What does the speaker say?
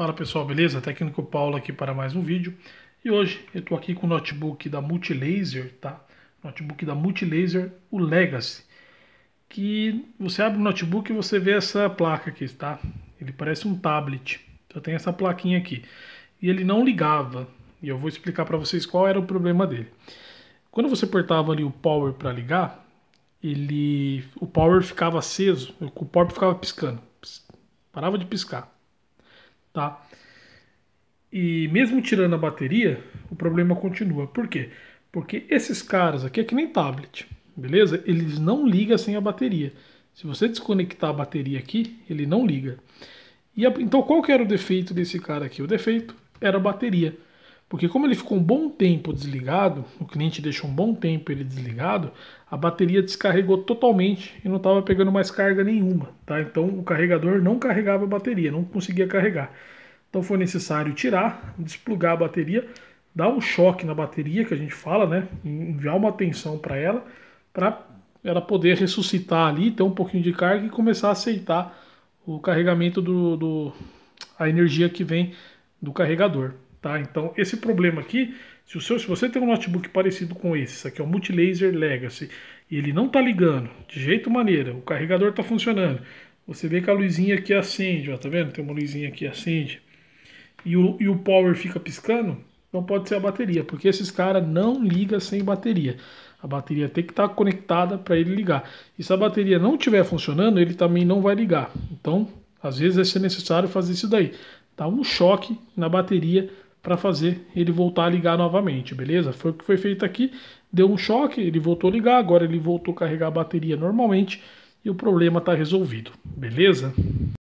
Fala pessoal, beleza? Técnico Paulo aqui para mais um vídeo. E hoje eu estou aqui com o notebook da Multilaser, tá? Notebook da Multilaser, o Legacy. Que você abre o notebook e você vê essa placa aqui, tá? Ele parece um tablet. Então tem essa plaquinha aqui. E ele não ligava. E eu vou explicar para vocês qual era o problema dele. Quando você apertava ali o power para ligar, ele o power ficava aceso, o power ficava piscando. Parava de piscar tá? E mesmo tirando a bateria, o problema continua. Por quê? Porque esses caras aqui é que nem tablet, beleza? Eles não ligam sem a bateria. Se você desconectar a bateria aqui, ele não liga. E a... então qual que era o defeito desse cara aqui? O defeito era a bateria. Porque como ele ficou um bom tempo desligado, o cliente deixou um bom tempo ele desligado, a bateria descarregou totalmente e não estava pegando mais carga nenhuma, tá? Então o carregador não carregava a bateria, não conseguia carregar. Então foi necessário tirar, desplugar a bateria, dar um choque na bateria que a gente fala, né? Enviar uma tensão para ela, para ela poder ressuscitar ali, ter um pouquinho de carga e começar a aceitar o carregamento do, do a energia que vem do carregador. Tá? Então, esse problema aqui, se, o seu, se você tem um notebook parecido com esse, isso aqui é o Multilaser Legacy, e ele não está ligando de jeito maneira, o carregador está funcionando, você vê que a luzinha aqui acende, ó, tá vendo? Tem uma luzinha aqui acende, e o, e o power fica piscando, não pode ser a bateria, porque esses caras não ligam sem bateria. A bateria tem que estar tá conectada para ele ligar. E se a bateria não estiver funcionando, ele também não vai ligar. Então, às vezes é necessário fazer isso daí. Dá um choque na bateria para fazer ele voltar a ligar novamente, beleza? Foi o que foi feito aqui, deu um choque, ele voltou a ligar, agora ele voltou a carregar a bateria normalmente e o problema está resolvido, beleza?